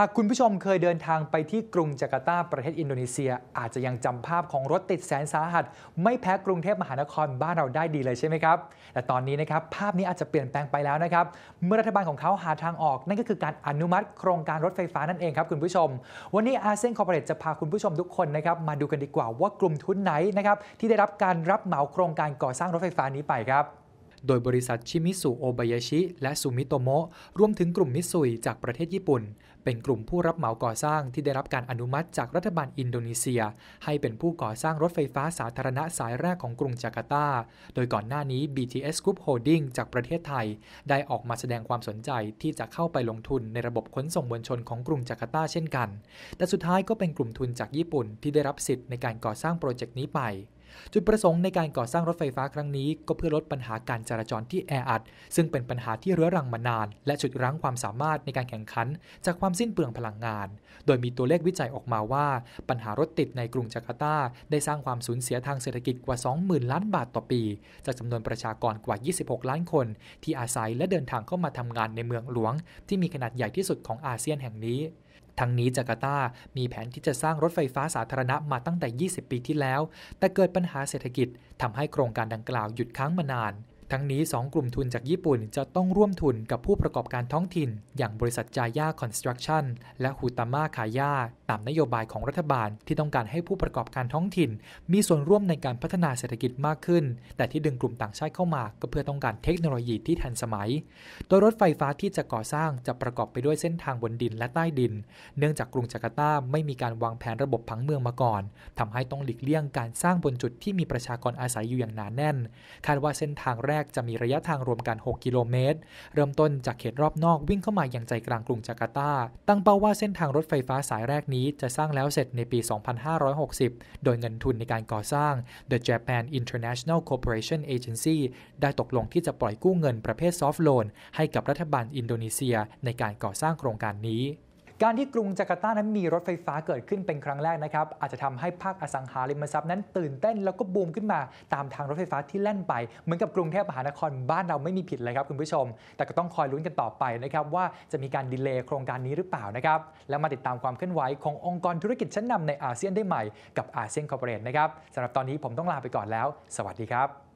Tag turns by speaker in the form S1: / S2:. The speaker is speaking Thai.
S1: หากคุณผู้ชมเคยเดินทางไปที่กรุงจาการ์ตาประเทศอินโดนีเซีย อาจจะยังจำภาพของรถติดแสนสาหัสไม่แพ้กรุงเทพมหานครบ้านเราได้ดีเลยใช่ไหมครับ แต่ตอนนี้นะครับภาพนี้อาจจะเปลี่ยนแปลงไปแล้วนะครับ เมื่อรัฐบาลของเขาหาทางออกนั่นก็คือการอนุมัติโครงการรถไฟฟ้านั่นเองครับคุณผู้ชม วันนี้อาเซียนคอร์ปอเรทจะพาคุณผู้ชมทุกคนนะครับ มาดูกันดีกว่าว่ากลุ่มทุนไหนนะครับ ที่ได้รับการรับเหมาโครงการก่อสร้างรถไฟฟ้านี้ไปครับโดยบริษัทชิมิสุโอบายาชิ และซูมิโตโมะรวมถึงกลุ่มมิสุย จากประเทศญี่ปุ่น เป็นกลุ่มผู้รับเหมาก่อสร้างที่ได้รับการอนุมัติจากรัฐบาลอินโดนีเซีย ให้เป็นผู้ก่อสร้างรถไฟฟ้าสาธารณะสายแรกของกรุงจาการ์ตา โดยก่อนหน้านี้ BTS Group Holding จากประเทศไทย ได้ออกมาแสดงความสนใจที่จะเข้าไปลงทุนในระบบขนส่งมวลชนของกรุงจาการ์ตา เช่นกันแต่สุดท้ายก็เป็นกลุ่มทุนจากญี่ปุ่น ที่ได้รับสิทธิ์ ในการก่อสร้างโปรเจกต์นี้ไปจุดประสงค์ในการก่อสร้างรถไฟฟ้าครั้งนี้ก็เพื่อลดปัญหาการจราจรที่แออัดซึ่งเป็นปัญหาที่เรื้อรังมานานและฉุดรั้งความสามารถในการแข่งขันจากความสิ้นเปลืองพลังงาน โดยมีตัวเลขวิจัยออกมาว่าปัญหารถติดในกรุงจาการ์ตาได้สร้างความสูญเสียทางเศรษฐกิจกว่า 20,000 ล้านบาทต่อปีจากจำนวนประชากรกว่า 26 ล้านคนที่อาศัยและเดินทางเข้ามาทำงานในเมืองหลวงที่มีขนาดใหญ่ที่สุดของอาเซียนแห่งนี้ทั้งนี้จาการ์ตา มีแผนที่จะสร้างรถไฟฟ้าสาธารณะมาตั้งแต่ 20 ปีที่แล้ว แต่เกิดปัญหาเศรษฐกิจทำให้โครงการดังกล่าวหยุดค้างมานานทั้งนี้ 2 กลุ่มทุนจากญี่ปุ่นจะต้องร่วมทุนกับผู้ประกอบการท้องถิ่น อย่างบริษัทจาย่าคอนสตรักชั่นและฮูตาม่าคาย่าตามนโยบายของรัฐบาลที่ต้องการให้ผู้ประกอบการท้องถิ่น มีส่วนร่วมในการพัฒนาเศรษฐกิจมากขึ้น แต่ที่ดึงกลุ่มต่างชาติเข้ามา ก็เพื่อต้องการเทคโนโลยีที่ทันสมัยโดยรถไฟฟ้าที่จะก่อสร้างจะประกอบไปด้วยเส้นทางบนดินและใต้ดิน เนื่องจากกรุงจาการ์ตาไม่มีการวางแผนระบบผังเมืองมาก่อน ทำให้ต้องหลีกเลี่ยงการสร้างบนจุดที่มีประชากรอาศัยอยู่อย่างหนาแน่น คาดว่าเส้นทางแรกกจะมีระยะทางรวมกัน 6 กิโลเมตร เริ่มต้นจากเขตรอบนอกวิ่งเข้ามายังใจกลางกรุงจาการ์ตา ตั้งเป้าว่าเส้นทางรถไฟฟ้าสายแรกนี้จะสร้างแล้วเสร็จในปี 2560 โดยเงินทุนในการก่อสร้าง The Japan International Corporation Agency ได้ตกลงที่จะปล่อยกู้เงินประเภทซอฟท์โลนให้กับรัฐบาลอินโดนีเซียในการก่อสร้างโครงการนี้การที่กรุงจาการ์ตานั้นมีรถไฟฟ้าเกิดขึ้นเป็นครั้งแรกนะครับ อาจจะทำให้ภาคอสังหาริมทรัพย์ นั้นตื่นเต้นแล้วก็บูมขึ้นมาตามทางรถไฟฟ้าที่แล่นไปเหมือนกับกรุงเทพมหานครบ้านเราไม่มีผิดเลยครับคุณผู้ชม แต่ก็ต้องคอยลุ้นกันต่อไปนะครับว่าจะมีการดีเลย์โครงการนี้หรือเปล่านะครับแล้วมาติดตามความเคลื่อนไหวขององค์กรธุรกิจชั้นนำในอาเซียนได้ใหม่กับอาเซียนคอร์ปอเรทนะครับสำหรับตอนนี้ผมต้องลาไปก่อนแล้ว สวัสดีครับ